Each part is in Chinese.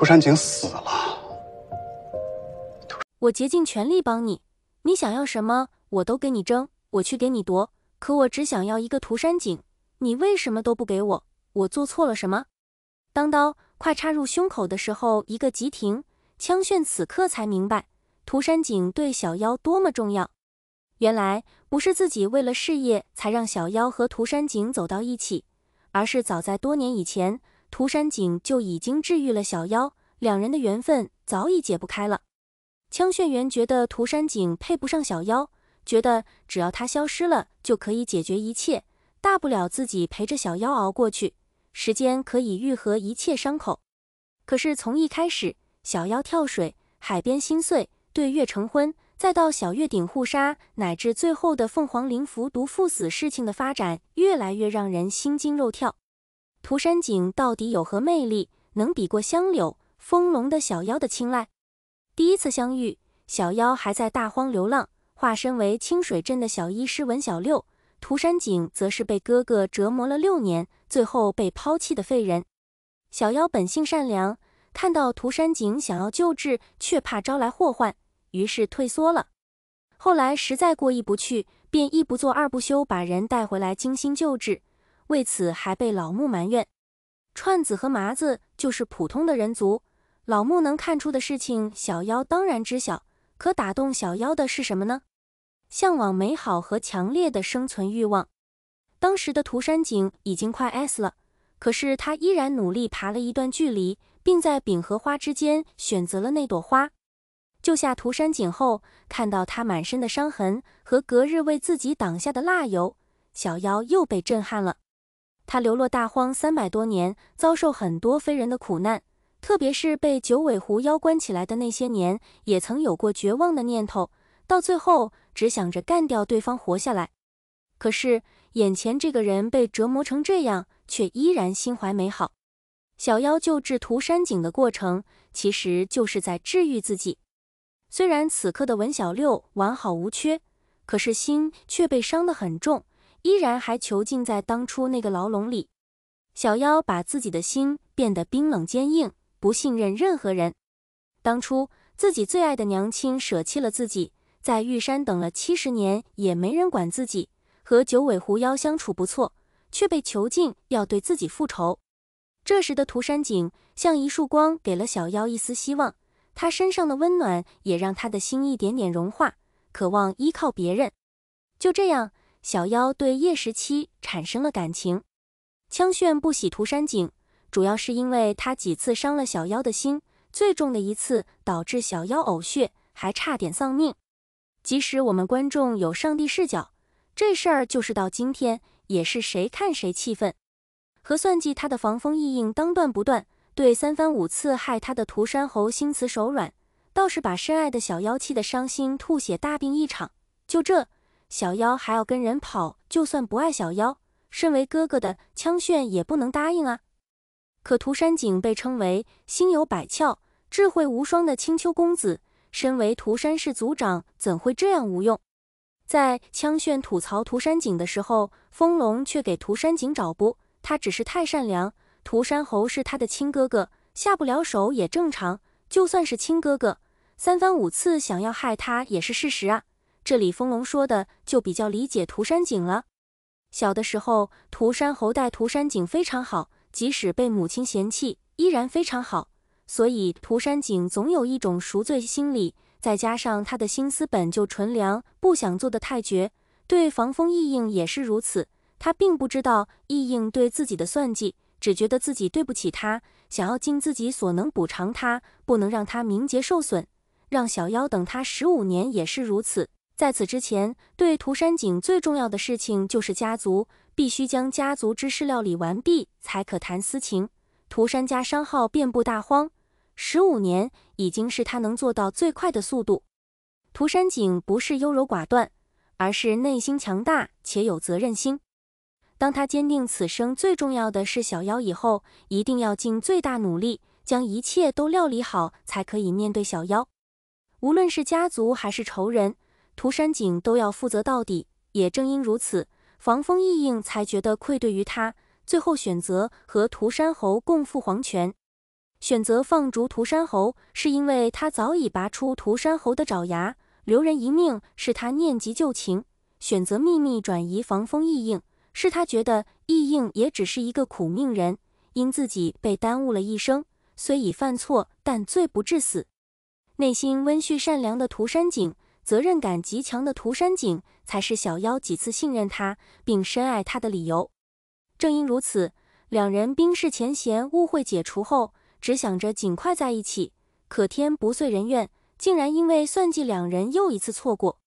涂山璟死了，我竭尽全力帮你，你想要什么我都给你争，我去给你夺。可我只想要一个涂山璟，你为什么都不给我？我做错了什么？当刀快插入胸口的时候，一个急停，枪炫此刻才明白涂山璟对小妖多么重要。原来不是自己为了事业才让小妖和涂山璟走到一起，而是早在多年以前。涂山璟就已经治愈了小妖，两人的缘分早已解不开了。枪炫元觉得涂山璟配不上小妖，觉得只要他消失了就可以解决一切，大不了自己陪着小妖熬过去，时间可以愈合一切伤口。可是从一开始，小妖跳水、海边心碎、对月成婚，再到小月顶互杀，乃至最后的凤凰灵符毒赴死，事情的发展越来越让人心惊肉跳。涂山璟到底有何魅力，能比过香柳风龙的小妖的青睐？第一次相遇，小妖还在大荒流浪，化身为清水镇的小医师文小六；涂山璟则是被哥哥折磨了六年，最后被抛弃的废人。小妖本性善良，看到涂山璟想要救治，却怕招来祸患，于是退缩了。后来实在过意不去，便一不做二不休，把人带回来，精心救治。为此还被老木埋怨。串子和麻子就是普通的人族，老木能看出的事情，小妖当然知晓。可打动小妖的是什么呢？向往美好和强烈的生存欲望。当时的涂山璟已经快 S 了，可是他依然努力爬了一段距离，并在丙和花之间选择了那朵花。救下涂山璟后，看到他满身的伤痕和隔日为自己挡下的蜡油，小妖又被震撼了。他流落大荒三百多年，遭受很多非人的苦难，特别是被九尾狐妖关起来的那些年，也曾有过绝望的念头，到最后只想着干掉对方活下来。可是眼前这个人被折磨成这样，却依然心怀美好。小妖救治涂山璟的过程，其实就是在治愈自己。虽然此刻的文小六完好无缺，可是心却被伤得很重。依然还囚禁在当初那个牢笼里，小妖把自己的心变得冰冷坚硬，不信任任何人。当初自己最爱的娘亲舍弃了自己，在玉山等了七十年也没人管自己，和九尾狐妖相处不错，却被囚禁要对自己复仇。这时的涂山璟像一束光，给了小妖一丝希望，他身上的温暖也让他的心一点点融化，渴望依靠别人。就这样。小妖对叶十七产生了感情，枪炫不喜涂山璟，主要是因为他几次伤了小妖的心，最重的一次导致小妖呕血，还差点丧命。即使我们观众有上帝视角，这事儿就是到今天也是谁看谁气愤。和算计他的防风意应当断不断，对三番五次害他的涂山侯心慈手软，倒是把深爱的小妖气得伤心吐血，大病一场。就这。小妖还要跟人跑，就算不爱小妖，身为哥哥的枪炫也不能答应啊。可涂山璟被称为心有百窍、智慧无双的青丘公子，身为涂山氏族长，怎会这样无用？在枪炫吐槽涂山璟的时候，风龙却给涂山璟找不，他只是太善良，涂山侯是他的亲哥哥，下不了手也正常。就算是亲哥哥，三番五次想要害他也是事实啊。这里风龙说的就比较理解涂山璟了。小的时候，涂山侯待涂山璟非常好，即使被母亲嫌弃，依然非常好。所以涂山璟总有一种赎罪心理，再加上他的心思本就纯良，不想做得太绝对。防风意映也是如此，他并不知道意映对自己的算计，只觉得自己对不起他，想要尽自己所能补偿他，不能让他名节受损。让小妖等他十五年也是如此。在此之前，对涂山璟最重要的事情就是家族必须将家族之事料理完毕，才可谈私情。涂山家商号遍布大荒，十五年已经是他能做到最快的速度。涂山璟不是优柔寡断，而是内心强大且有责任心。当他坚定此生最重要的是小妖以后，一定要尽最大努力将一切都料理好，才可以面对小妖。无论是家族还是仇人。涂山璟都要负责到底，也正因如此，防风意映才觉得愧对于他，最后选择和涂山侯共赴黄泉。选择放逐涂山侯，是因为他早已拔出涂山侯的爪牙，留人一命是他念及旧情；选择秘密转移防风意映，是他觉得意映也只是一个苦命人，因自己被耽误了一生，虽已犯错，但罪不至死。内心温煦善良的涂山璟。责任感极强的涂山璟才是小妖几次信任他并深爱他的理由。正因如此，两人冰释前嫌，误会解除后，只想着尽快在一起。可天不遂人愿，竟然因为算计，两人又一次错过。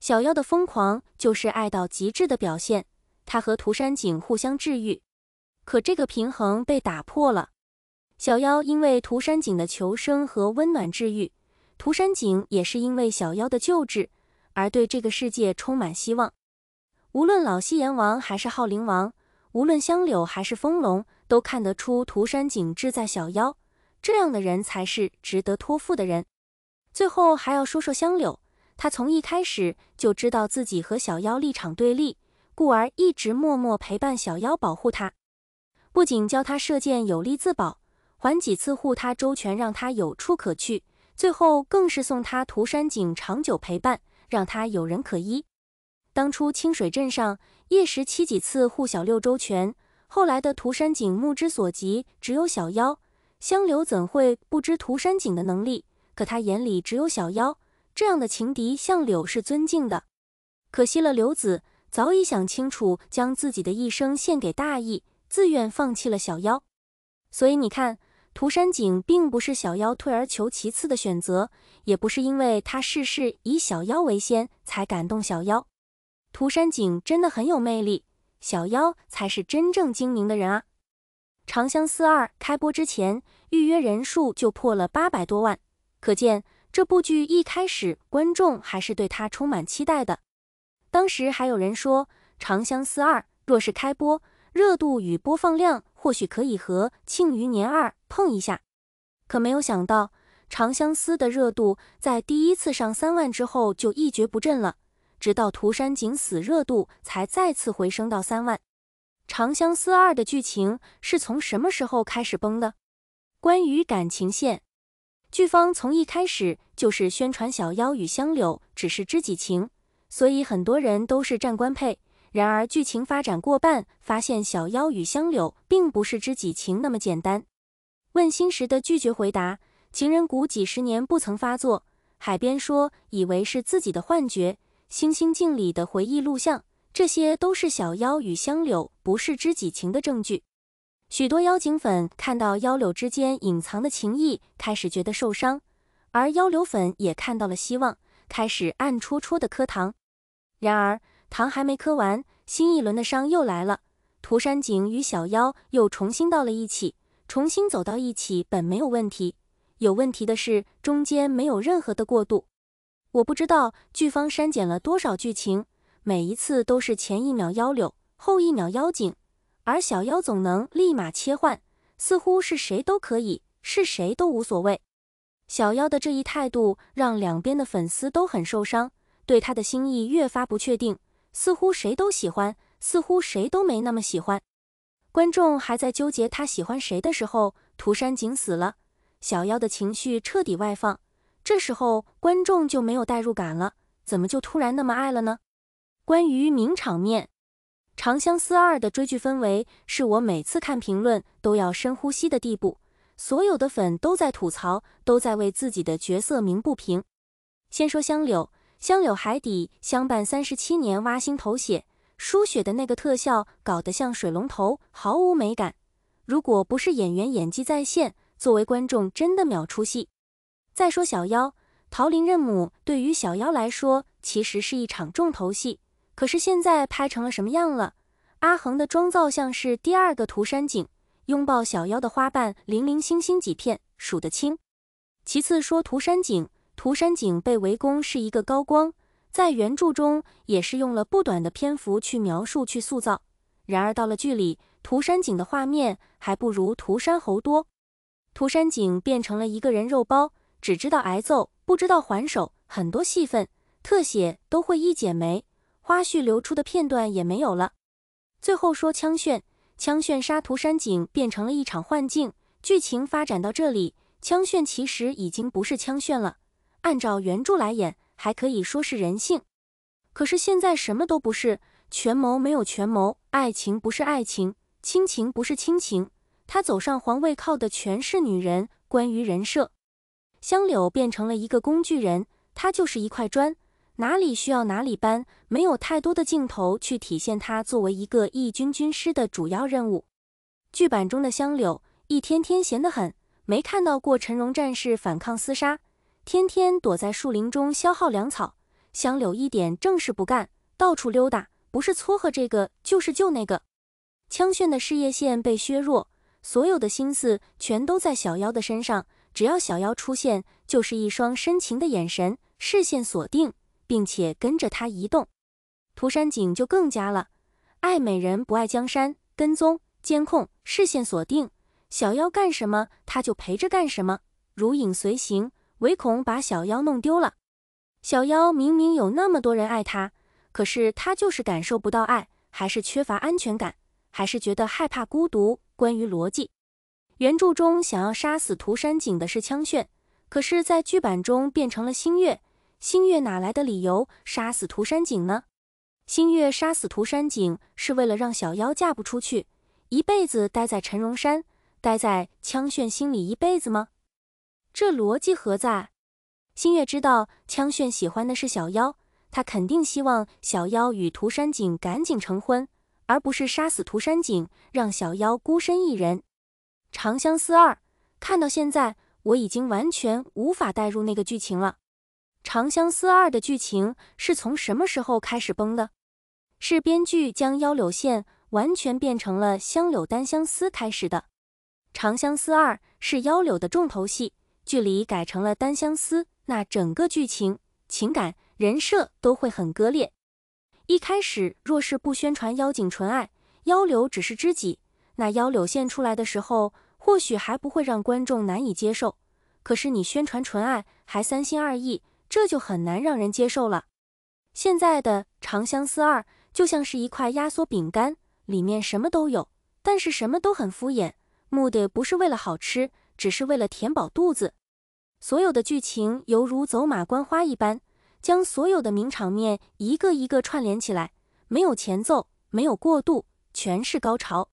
小妖的疯狂就是爱到极致的表现。他和涂山璟互相治愈，可这个平衡被打破了。小妖因为涂山璟的求生和温暖治愈。涂山璟也是因为小妖的救治，而对这个世界充满希望。无论老西炎王还是昊灵王，无论香柳还是风龙，都看得出涂山璟志在小妖，这样的人才是值得托付的人。最后还要说说香柳，他从一开始就知道自己和小妖立场对立，故而一直默默陪伴小妖，保护他，不仅教他射箭有力自保，还几次护他周全，让他有处可去。最后更是送他涂山璟长久陪伴，让他有人可依。当初清水镇上叶十七几次护小六周全，后来的涂山璟目之所及只有小妖，香柳怎会不知涂山璟的能力？可他眼里只有小妖，这样的情敌向柳是尊敬的。可惜了，柳子早已想清楚，将自己的一生献给大义，自愿放弃了小妖。所以你看。涂山璟并不是小妖退而求其次的选择，也不是因为他事事以小妖为先才感动小妖。涂山璟真的很有魅力，小妖才是真正精明的人啊！《长相思二》开播之前，预约人数就破了八百多万，可见这部剧一开始观众还是对他充满期待的。当时还有人说，《长相思二》若是开播。热度与播放量或许可以和《庆余年二》碰一下，可没有想到，《长相思》的热度在第一次上三万之后就一蹶不振了，直到涂山璟死，热度才再次回升到三万。《长相思二》的剧情是从什么时候开始崩的？关于感情线，剧方从一开始就是宣传小夭与香柳只是知己情，所以很多人都是站官配。然而，剧情发展过半，发现小妖与香柳并不是知己情那么简单。问心时的拒绝回答，情人谷几十年不曾发作，海边说以为是自己的幻觉，星星镜里的回忆录像，这些都是小妖与香柳不是知己情的证据。许多妖精粉看到妖柳之间隐藏的情谊，开始觉得受伤，而妖柳粉也看到了希望，开始暗戳戳的磕糖。然而。糖还没磕完，新一轮的伤又来了。涂山璟与小妖又重新到了一起，重新走到一起本没有问题，有问题的是中间没有任何的过渡。我不知道剧方删减了多少剧情，每一次都是前一秒妖柳，后一秒妖精，而小妖总能立马切换，似乎是谁都可以，是谁都无所谓。小妖的这一态度让两边的粉丝都很受伤，对他的心意越发不确定。似乎谁都喜欢，似乎谁都没那么喜欢。观众还在纠结他喜欢谁的时候，涂山璟死了，小夭的情绪彻底外放。这时候观众就没有代入感了，怎么就突然那么爱了呢？关于名场面，《长相思二》的追剧氛围是我每次看评论都要深呼吸的地步。所有的粉都在吐槽，都在为自己的角色鸣不平。先说香柳。香柳海底相伴三十七年，挖心头血、输血的那个特效搞得像水龙头，毫无美感。如果不是演员演技在线，作为观众真的秒出戏。再说小妖桃林认母，对于小妖来说其实是一场重头戏，可是现在拍成了什么样了？阿衡的妆造像是第二个涂山璟，拥抱小妖的花瓣零零星星几片，数得清。其次说涂山璟。涂山璟被围攻是一个高光，在原著中也是用了不短的篇幅去描述去塑造。然而到了剧里，涂山璟的画面还不如涂山侯多。涂山璟变成了一个人肉包，只知道挨揍，不知道还手。很多戏份特写都会一剪没，花絮流出的片段也没有了。最后说枪炫，枪炫杀涂山璟变成了一场幻境。剧情发展到这里，枪炫其实已经不是枪炫了。按照原著来演，还可以说是人性。可是现在什么都不是，权谋没有权谋，爱情不是爱情，亲情不是亲情。他走上皇位靠的全是女人。关于人设，香柳变成了一个工具人，他就是一块砖，哪里需要哪里搬，没有太多的镜头去体现他作为一个义军军师的主要任务。剧版中的香柳一天天闲得很，没看到过陈荣战士反抗厮杀。天天躲在树林中消耗粮草，香柳一点正事不干，到处溜达，不是撮合这个就是救那个。枪炫的事业线被削弱，所有的心思全都在小妖的身上。只要小妖出现，就是一双深情的眼神，视线锁定，并且跟着他移动。涂山璟就更加了，爱美人不爱江山，跟踪、监控、视线锁定，小妖干什么他就陪着干什么，如影随形。唯恐把小妖弄丢了。小妖明明有那么多人爱她，可是她就是感受不到爱，还是缺乏安全感，还是觉得害怕孤独。关于逻辑，原著中想要杀死涂山璟的是枪炫，可是，在剧版中变成了星月。星月哪来的理由杀死涂山璟呢？星月杀死涂山璟是为了让小妖嫁不出去，一辈子待在陈荣山，待在枪炫心里一辈子吗？这逻辑何在？星月知道枪炫喜欢的是小妖，他肯定希望小妖与涂山璟赶紧成婚，而不是杀死涂山璟，让小妖孤身一人。长相思二，看到现在我已经完全无法代入那个剧情了。长相思二的剧情是从什么时候开始崩的？是编剧将妖柳线完全变成了香柳单相思开始的。长相思二是妖柳的重头戏。距离改成了单相思，那整个剧情、情感、人设都会很割裂。一开始若是不宣传妖精纯爱，妖柳只是知己，那妖柳现出来的时候，或许还不会让观众难以接受。可是你宣传纯爱还三心二意，这就很难让人接受了。现在的《长相思二》就像是一块压缩饼干，里面什么都有，但是什么都很敷衍，目的不是为了好吃，只是为了填饱肚子。所有的剧情犹如走马观花一般，将所有的名场面一个一个串联起来，没有前奏，没有过渡，全是高潮。